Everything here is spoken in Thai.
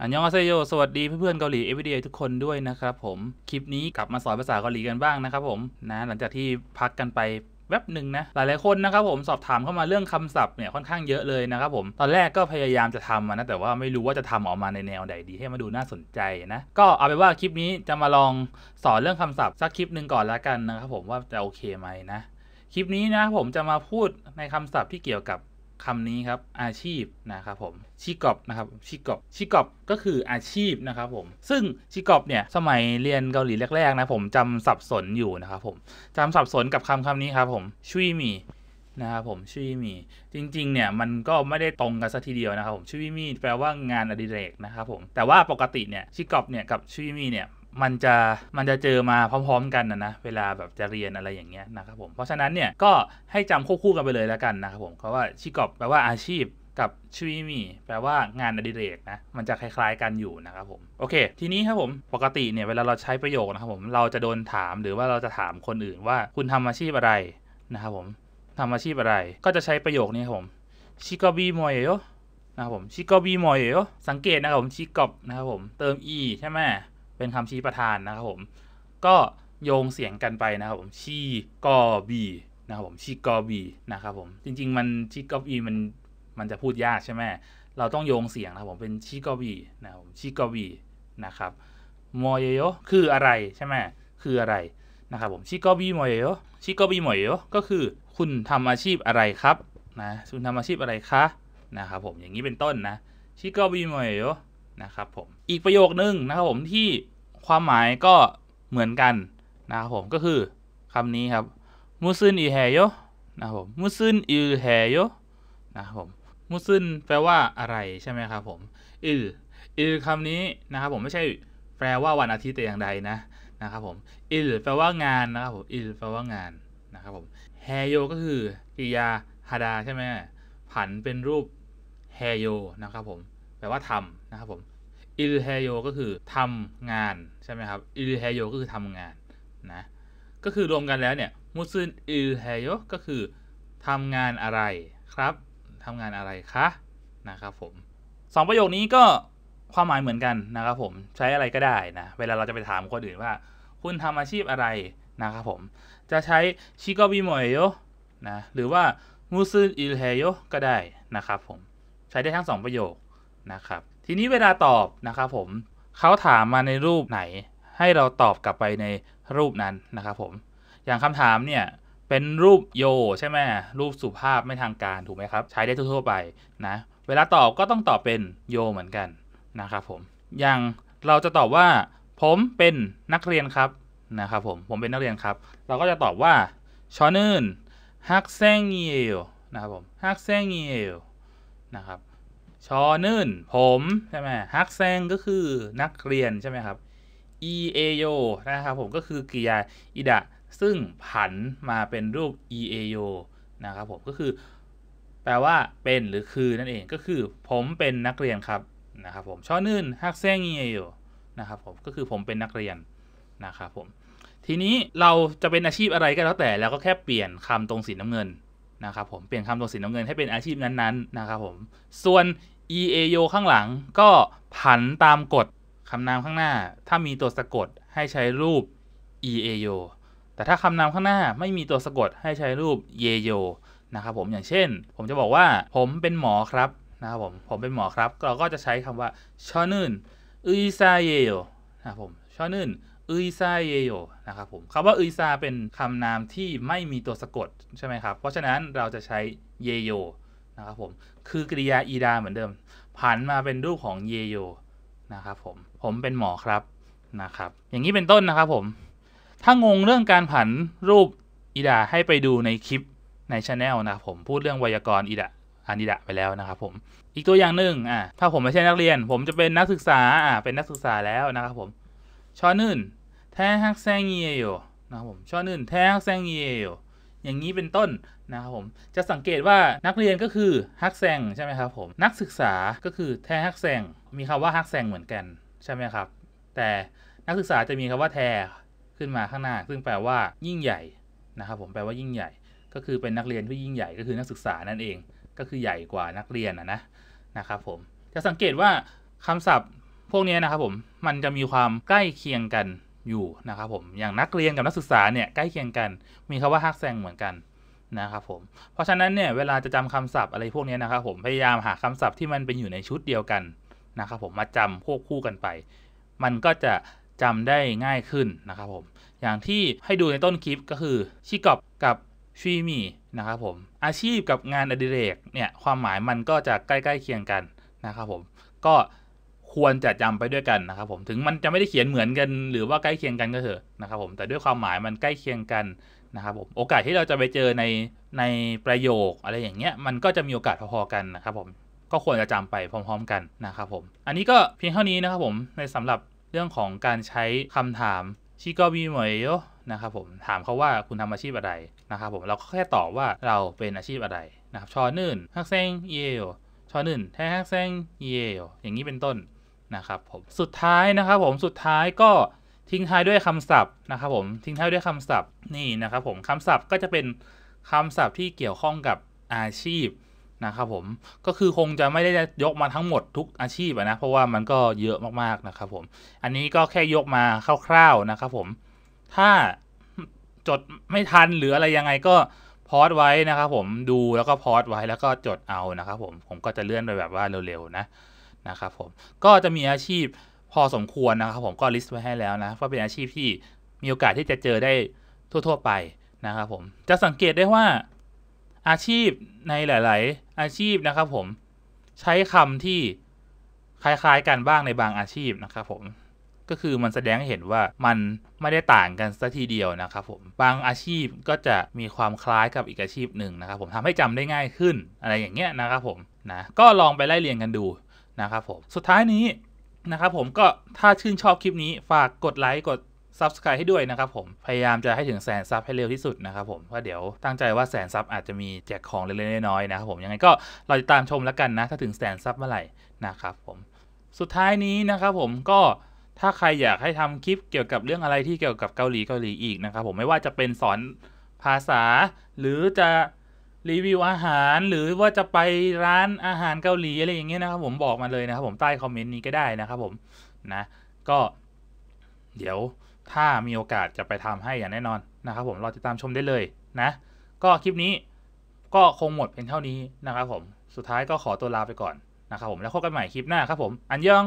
อันยองอาเซโย สวัสดีเพื่อนๆเกาหลีเอฟวี r y ทุกคนด้วยนะครับผม คลิปนี้กลับมาสอนภาษาเกาหลีกันบ้างนะครับผม นะหลังจากที่พักกันไปแวบหนึ่งนะ หลายๆคนนะครับผมสอบถามเข้ามาเรื่องคำศัพท์เนี่ยค่อนข้างเยอะเลยนะครับผม ตอนแรกก็พยายามจะทำนะแต่ว่าไม่รู้ว่าจะทำออกมาในแนวใดดีให้มาดูน่าสนใจนะ ก็เอาไปว่าคลิปนี้จะมาลองสอนเรื่องคำศัพท์สักคลิปหนึ่งก่อนละกันนะครับผมว่าจะโอเคไหมนะ คลิปนี้นะผมจะมาพูดในคำศัพท์ที่เกี่ยวกับคำนี้ครับอาชีพนะครับผม ชิกอบนะครับชิกอบชิกอบก็คืออาชีพนะครับผม ซึ่งชิกอบเนี่ยสมัยเรียนเกาหลีแรกๆนะ ผมจำสับสนอยู่นะครับผมจำสับสนกับคำคำนี้ ครับผมชุยมีนะ ครับผมชุยมี จริงๆ เนี่ย มันก็ไม่ได้ตรงกันสัทีเดียวนะครับผมชุยมีแปลว่างานอดิเรกนะครับผมแต่ว่าปกติเนี่ยชิกอบเนี่ยกับชุยมีเนี่ยมันจะมันจะเจอมาพร้อมๆ กันนะนะเวลาแบบจะเรียนอะไรอย่างเงี้ยนะครับผม เพราะฉะนั้นเนี่ยก็ให้จำควบคู่กันไปเลยแล้วกันนะครับผมเพราะว่าชิกอบแปลว่าอาชีพกับชีวิมีแปลว่างานอดิเรกนะ มันจะคล้าย ๆกันอยู่ นะครับผมโอเคทีนี้ครับผมปกติเนี่ยเวลาเราใช้ประโยคนะครับผมเราจะโดนถามหรือว่าเราจะถามคนอื่นว่า คุณทำอาชีพอะไรนะครับผมทำอาชีพอะไร ก็จะใช้ประโยคนี้ครับผมชิกอบีมอยเโยนะครับผมชิกอบีมอยเโยสังเกตนะครับผมชิกอบนะครับผมเติม e ใช่ไหมเป็นคำชี้ประธานนะครับผมก็โยงเสียงกันไปนะครับผมชีกอบีนะครับผมชีกอบีนะครับผมจริงๆมันชีกอบีมันมันจะพูดยาก ใช่ไหมเราต้องโยงเสียงนะครับผมเป็นชีกอบีนะครับผมชีกอบีนะครับมอยโยคืออะไรใช่ไหมคืออะไร นะครับผมชิโกบีมอยโยชิโกบีมอยโยก็คือ คุณทำ อาชีพอะไรครับนะคุณทำอาชีพอะไรคะนะครับผมอย่างนี้เป็นต้นนะชิโกบีมอยโยนะครับผมอีกประโยคนึงนะครับผมที่ความหมายก็เหมือนกันนะครับผมก็คือคำนี้ครับมุซึนอีเฮโยนะครับผมมุซึนอีเฮโยนะครับผมมุซึนแปลว่าอะไร ใช่ไหมครับผมอืออือคำนี้นะครับผมไม่ใช่แปลว่าวันอาทิตย์แต่อย่างใดนะนะครับผมอิแปลว่างานนะครับผมอิแปลว่างานนะครับผมแฮโย ก็คือกิยาฮาดาใช่ไหมผันเป็นรูป แฮโยนะครับผมแปลว่าทำนะครับผม อิริเฮโย ก็คือทำงานใช่ไหมครับ อิริเฮโย ก็คือทำงานนะ ก็คือรวมกันแล้วเนี่ยมุซึน อิริเฮโย ก็คือทำงานอะไรครับ ทำงานอะไรคะ นะครับผมสองประโยคนี้ก็ความหมายเหมือนกันนะครับ ผม ใช้อะไรก็ได้นะ เวลาเราจะไปถามคนอื่นว่า คุณทำอาชีพอะไรนะ ครับผม จะใช้ชิโกบิโมเอโยนะ หรือว่ามุซึน อิริเฮโยก็ได้นะครับ ผม ใช้ได้ทั้งสองประโยคนะครับทีนี้ เวลาตอบนะครับผมเขาถามมาในรูปไหน ให้เราตอบกลับไปในรูปนั้นนะครับ ผม อย่างคำถาม เนี่ยเป็นรูปโย ใช่ไหมรูปสุภาพไม่ทางการถูกไหมครับ ใช้ได้ทั่วไป นะ เวลาตอบก็ต้องตอบเป็น โยเหมือนกันนะครับ ผมอย่างเราจะตอบว่า ผมเป็นนักเรียนครับนะครับ ผมผมเป็นนักเรียนครับ เราก็จะตอบว่า ชอนื่นฮักแซงเยลนะครับผมฮักแซงเยลนะครับชอนื่นผมใช่ไหมฮักแซงก็คือนักเรียนใช่ไหมครับอีเอโยนะครับผมก็คือกิริยาอิดะซึ่งผันมาเป็นรูป e a o นะครับผมก็คือ แปลว่าเป็นหรือคือนั่นเองก็คือผมเป็นนักเรียนครับนะครับผมชอนื่นฮักแซงเอโยนะครับผมก็คือผมเป็นนักเรียนนะครับผมทีนี้เราจะเป็นอาชีพอะไรก็แล้วแต่แล้วก็แค่เปลี่ยนคำตรงสีน้ำเงินนะครับผมเปลี่ยนคำตัวสีน้ำเงินให้เป็นอาชีพนั้นๆนะครับผมส่วน EAO ข้างหลังก็ผันตามกฎคำนามข้างหน้า ถ้ามีตัวสะกดให้ใช้รูป EAO แต่ถ้าคำนามข้างหน้าไม่มีตัวสะกดให้ใช้รูป y e o นะครับผมอย่างเช่น ผมจะบอกว่าผมเป็นหมอครับนะครับผมผมเป็นหมอครับเราก็จะใช้คำว่าชอนึ่นอิยซาเยโยนะครับผมชอนึ่นอึยซาเยโย นะครับผมคำว่าอึยซาเป็นคำนามที่ไม่มีตัวสะกด ใช่ไหมครับเพราะฉะนั้นเราจะใช้เยโย นะครับผมคือกริยาอีดาเหมือนเดิม ผันมาเป็นรูปของเยโยนะครับผมผมเป็นหมอครับนะครับ อย่างนี้เป็นต้นนะครับผมถ้างงเรื่องการผันรูปอีดาให้ไปดูในคลิปในช anel นะ ครับผมพูดเรื่องไวยากรณ์อีดาอันนี้ดะไปแล้วนะครับผมอีกตัวอย่างหนึ่งอ่ะถ้าผมไม่ใช่นักเรียน ผมจะเป็นนักศึกษาอ่ะเป็นนักศึกษาแล้วนะครับผมชอนื่นแท้ฮักแซงเยโยนะครับผมช่อหนึ่งแท้ฮักแซงเยโยอย่างนี้เป็นต้นนะครับผม จะสังเกตว่านักเรียนก็คือฮักแซงใช่ไหมครับผม นักศึกษาก็คือแท้ฮักแซง มีคำว่าฮักแซงเหมือนกันใช่ไหมครับ แต่นักศึกษาจะมีคำว่าแท้ขึ้นมาข้างหน้า ซึ่งแปลว่า ยิ่งใหญ่นะครับผม แปลว่ายิ่งใหญ่ ก็คือเป็นนักเรียนที่ยิ่งใหญ่ ก็คือนักศึกษานั่นเอง ก็คือใหญ่กว่านักเรียนนะนะครับผม จะสังเกตว่าคำศัพท์พวกนี้นะครับผม มันจะมีความใกล้เคียงกันอยู่นะครับผม อย่างนักเรียนกับนักศึกษาเนี่ยใกล้เคียงกัน มีคำว่าฮักแซงเหมือนกันนะครับผม เพราะฉะนั้นเนี่ยเวลาจะจำคำศัพท์อะไรพวกนี้นะครับผม พยายามหาคำศัพท์ที่มันเป็นอยู่ในชุดเดียวกันนะครับผม มาจำควบคู่กันไป มันก็จะจำได้ง่ายขึ้นนะครับผม อย่างที่ให้ดูในต้นคลิปก็คือ ชิกอบกับชีมีนะครับผม อาชีพกับงานอดิเรกเนี่ยความหมายมันก็จะใกล้ๆเคียงกันนะครับผม ก็ควรจะจำไปด้วยกันนะครับผม ถึงมันจะไม่ได้เขียนเหมือนกัน หรือว่าใกล้เคียงกันก็เถอะนะครับผมแต่ด้วยความหมายมันใกล้เคียงกันนะครับผมโอกาสที่เราจะไปเจอในในประโยคอะไรอย่างเงี้ยมันก็จะมีโอกาสพอๆกันนะครับผมก็ควรจะจำไปพร้อมๆกันนะครับผมอันนี้ก็เพียงเท่านี้นะครับผมในสำหรับเรื่องของการใช้คำถามชิโกบิโมโยนะครับผมถามเขาว่าคุณทำอาชีพอะไรนะครับผมเราก็แค่ตอบว่าเราเป็นอาชีพอะไรนะครับชอนึ่นฮักเซงเยโยชอนึ่นแท้ฮักเซงเยโยอย่างนี้เป็นต้นนะครับผมสุดท้ายนะครับผมสุดท้ายก็ทิ้งท้ายด้วยคำศัพท์นะครับผมทิ้งท้ายด้วยคำศัพท์นี่นะครับผมคำศัพท์ก็จะเป็น คำศัพท์ที่เกี่ยวข้องกับอาชีพนะครับผมก็คือคงจะไม่ได้ยกมาทั้งหมดทุกอาชีพนะเพราะว่ามันก็เยอะมากๆนะครับผมอันนี้ก็แค่ยกมาคร่าวๆนะครับผมถ้าจดไม่ทันหรืออะไรยังไงก็พอดไว้นะครับผมดูแล้วก็พอดไว้แล้วก็จดเอานะครับผมผมก็จะเลื่อนไปแบบว่าเร็วๆนะนะครับผมก็จะมีอาชีพพอสมควรนะครับผมก็ลิสต์ไว้ให้แล้วนะก็เป็นอาชีพที่มีโอกาสที่จะเจอได้ทั่วๆ ไป นะครับผม จะสังเกตได้ว่าอาชีพในหลาย ๆ อาชีพนะครับผมใช้คำที่คล้าย ๆ กันบ้างในบางอาชีพนะครับผม ก็คือมันแสดงให้เห็นว่ามันไม่ได้ต่างกันสัทีเดียวนะครับผม บางอาชีพก็จะมีความคล้ายกับอีกอาชีพหนึ่งนะครับผมทำให้จำได้ง่ายขึ้นอะไรอย่างเงี้ยนะครับผมนะก็ลองไปไล่เรียงกันดูนะครับผม สุดท้ายนี้นะครับผมก็ถ้าชื่นชอบคลิปนี้ฝากกดไลค์กด Subscribe ให้ด้วย นะครับผม พยายามจะให้ถึงแสนซับให้เร็วที่สุดนะครับผมเพราะเดี๋ยวตั้งใจว่าแสนซับอาจจะมีแจกของเล็กๆน้อยๆนะครับผมยังไงก็เราจะตามชมแล้วกันนะถ้าถึงแสนซับเมื่อไหร่นะครับผมสุดท้ายนี้นะครับผมก็ถ้าใครอยากให้ทำคลิปเกี่ยวกับเรื่องอะไรที่เกี่ยวกับเกาหลีเกาหลีอีกนะครับผมไม่ว่าจะเป็นสอนภาษา หรือจะรีวิว อาหารหรือว่าจะไปร้านอาหารเกาหลี อะไรอย่างเงี้ยนะครับ ผมบอกมาเลยนะครับ ผมใต้คอมเมนต์นี้ก็ได้นะครับผมนะก็เดี๋ยวถ้ามีโอกาสจะไปทำให้อย่างแน่นอนนะครับผมรอติดตามชมได้เลยนะก็คลิปนี้ก็คงหมดเพียงเท่านี้นะครับผมสุดท้ายก็ขอตัวลาไปก่อนนะครับผมแล้วพบกันใหม่คลิปหน้าครับผมอันยอง